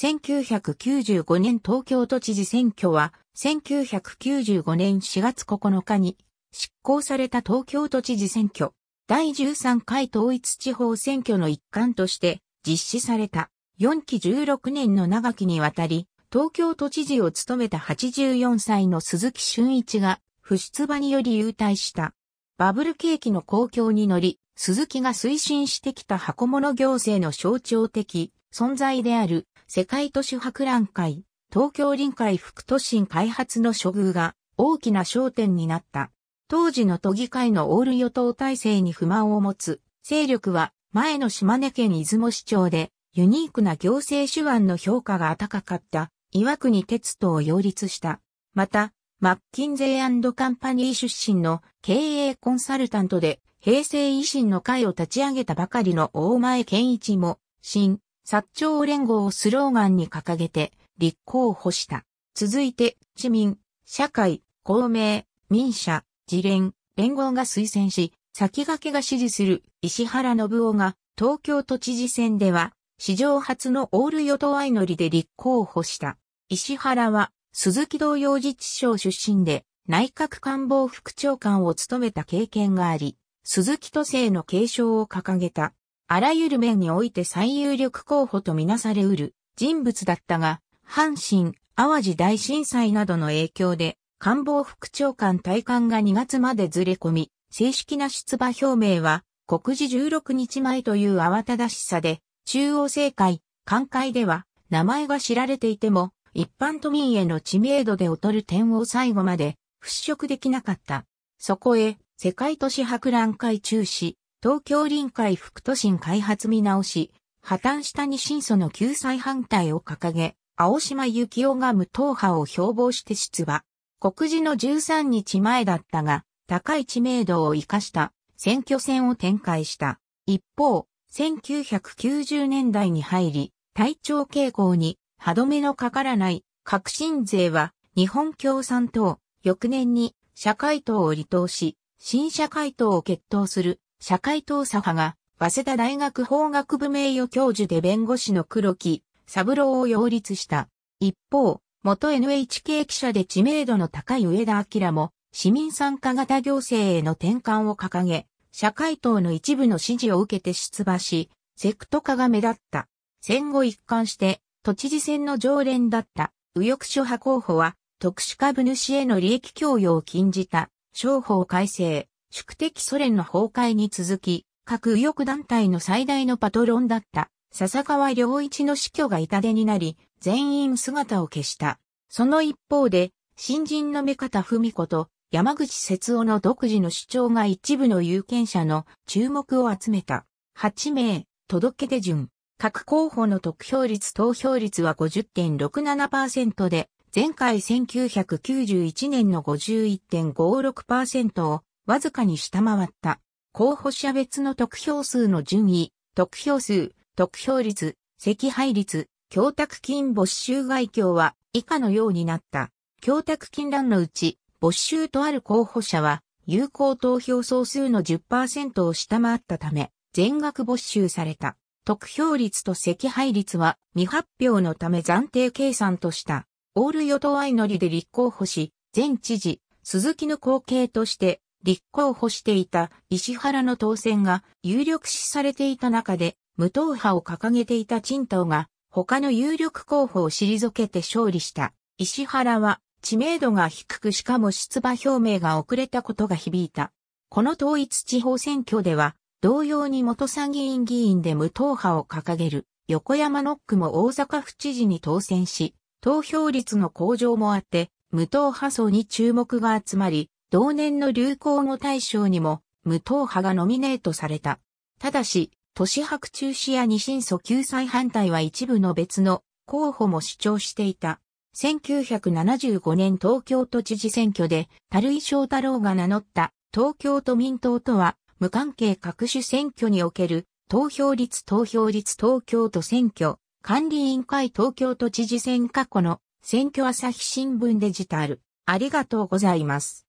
1995年東京都知事選挙は、1995年4月9日に執行された東京都知事選挙、第13回統一地方選挙の一環として実施された4期16年の長きにわたり、東京都知事を務めた84歳の鈴木俊一が不出馬により優退した。バブル景気の公共に乗り、鈴木が推進してきた箱物行政の象徴的存在である世界都市博覧会、東京臨海副都心開発の処遇が大きな焦点になった。当時の都議会のオール与党体制に不満を持つ勢力は前の島根県出雲市長でユニークな行政手腕の評価が高かった岩国鉄道を擁立した。また、マッキンゼーカンパニー出身の経営コンサルタントで平成維新の会を立ち上げたばかりの大前健一も、新、薩長連合をスローガンに掲げて立候補した。続いて、市民、社会、公明、民社、自連、連合が推薦し、先駆けが支持する石原信夫が東京都知事選では史上初のオール与党相乗りで立候補した。石原は鈴木同様自治省出身で内閣官房副長官を務めた経験があり、鈴木都政の継承を掲げたあらゆる面において最有力候補とみなされうる人物だったが、阪神、淡路大震災などの影響で、官房副長官退官が2月までずれ込み、正式な出馬表明は、告示16日前という慌ただしさで、中央政界、官会では、名前が知られていても、一般都民への知名度で劣る点を最後まで払拭できなかった。そこへ、世界都市博覧会中止、東京臨海副都心開発見直し、破綻した二審素の救済反対を掲げ、青島幸男が無党派を標榜して出馬。告示の13日前だったが、高い知名度を生かした選挙戦を展開した。一方、1990年代に入り、体調傾向に歯止めのかからない革新税は日本共産党、翌年に社会党を離党し、新社会党を決闘する社会党左派が、早稲田大学法学部名誉教授で弁護士の黒木、三郎を擁立した。一方、元 NHK 記者で知名度の高い上田明も、市民参加型行政への転換を掲げ、社会党の一部の支持を受けて出馬し、セクト化が目立った。戦後一貫して、都知事選の常連だった、右翼諸派候補は、特殊株主への利益供与を禁じた、商法改正、宿敵ソ連の崩壊に続き、各右翼団体の最大のパトロンだった笹川良一の死去が痛手になり、全員姿を消した。その一方で、新人の目方文子と山口節夫の独自の主張が一部の有権者の注目を集めた。8名、届け出順。各候補の得票率投票率は50.67%で、前回1991年の51.56%をわずかに下回った。候補者別の得票数の順位、得票数、得票率、赤配率、供託金没収外境は以下のようになった。供託金欄のうち、没収とある候補者は、有効投票総数の10%を下回ったため、全額没収された。得票率と赤配率は未発表のため暫定計算とした。オール与党相乗りで立候補し、前知事、鈴木の後継として立候補していた石原の当選が有力視されていた中で、無党派を掲げていた陳東が他の有力候補を退けて勝利した。石原は知名度が低くしかも出馬表明が遅れたことが響いた。この統一地方選挙では、同様に元参議院議員で無党派を掲げる横山ノックも大阪府知事に当選し、投票率の向上もあって、無党派層に注目が集まり、同年の流行語大賞にも、無党派がノミネートされた。ただし、都市白中止や二審訴救済反対は一部の別の候補も主張していた。1975年東京都知事選挙で、樽井翔太郎が名乗った東京都民党とは、無関係各種選挙における投票率投票率東京都選挙管理委員会東京都知事選過去の選挙朝日新聞デジタル。ありがとうございます。